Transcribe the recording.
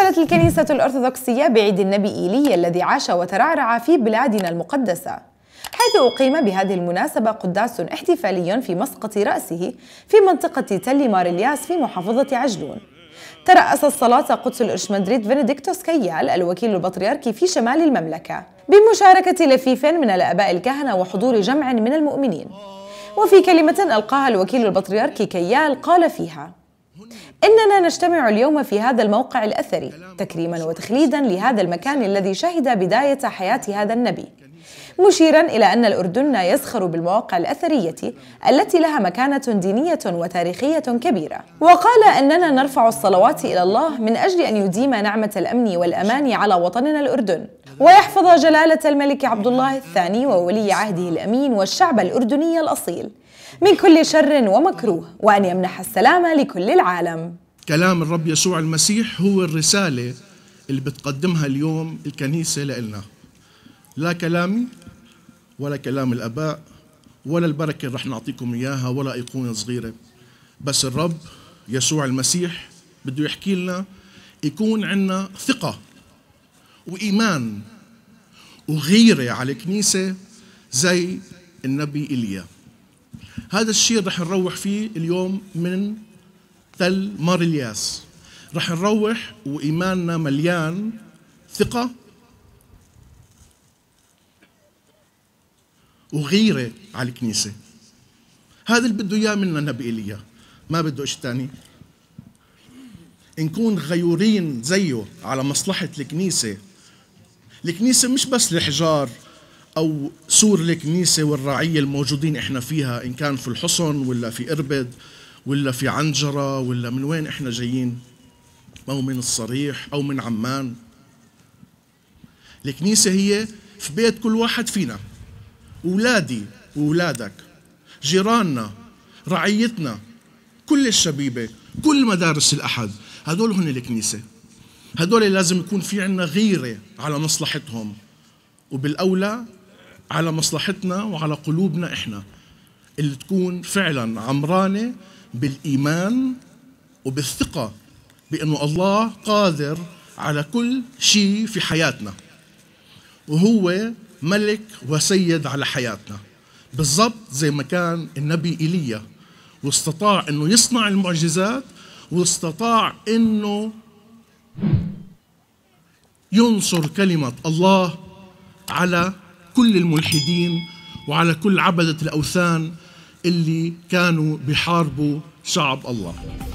احتفلت الكنيسة الأرثوذكسية بعيد النبي إيليا الذي عاش وترعرع في بلادنا المقدسة حيث أقيم بهذه المناسبة قداس احتفالي في مسقط رأسه في منطقة تل الياس في محافظة عجلون ترأس الصلاة قدس الأرشمندريت فينيديكتوس كيال الوكيل البطريركي في شمال المملكة بمشاركة لفيف من الآباء الكهنة وحضور جمع من المؤمنين وفي كلمة ألقاها الوكيل البطريركي كيال قال فيها إننا نجتمع اليوم في هذا الموقع الأثري تكريما وتخليدا لهذا المكان الذي شهد بداية حياة هذا النبي مشيرا إلى أن الأردن يزخر بالمواقع الأثرية التي لها مكانة دينية وتاريخية كبيرة وقال أننا نرفع الصلوات إلى الله من أجل أن يديم نعمة الأمن والأمان على وطننا الأردن ويحفظ جلالة الملك عبد الله الثاني وولي عهده الأمين والشعب الأردني الأصيل من كل شر ومكروه وأن يمنح السلام لكل العالم كلام الرب يسوع المسيح هو الرسالة اللي بتقدمها اليوم الكنيسة لإلنا لا كلامي ولا كلام الآباء ولا البركة اللي رح نعطيكم إياها ولا أيقونة صغيرة بس الرب يسوع المسيح بده يحكي لنا يكون عندنا ثقة وإيمان وغيرة على الكنيسة زي النبي إيليا هذا الشيء رح نروح فيه اليوم من تل مار الياس رح نروح وإيماننا مليان ثقة وغيرة على الكنيسة هذا اللي بده إياه منا نبي إيليا ما بده إشي تاني نكون غيورين زيه على مصلحة الكنيسة الكنيسة مش بس الحجار أو سور الكنيسة والرعية الموجودين إحنا فيها إن كان في الحصن ولا في إربد ولا في عنجرة ولا من وين إحنا جايين أو من الصريح أو من عمان الكنيسة هي في بيت كل واحد فينا أولادي وأولادك جيراننا رعيتنا كل الشبيبة كل مدارس الأحد هدول هن الكنيسة هدول لازم يكون في عنا غيرة على مصلحتهم وبالأولى على مصلحتنا وعلى قلوبنا احنا اللي تكون فعلا عمرانه بالايمان وبالثقه بانه الله قادر على كل شيء في حياتنا وهو ملك وسيد على حياتنا بالضبط زي ما كان النبي ايليا واستطاع انه يصنع المعجزات واستطاع انه ينصر كلمه الله على كل الملحدين وعلى كل عبدة الأوثان اللي كانوا بحاربوا شعب الله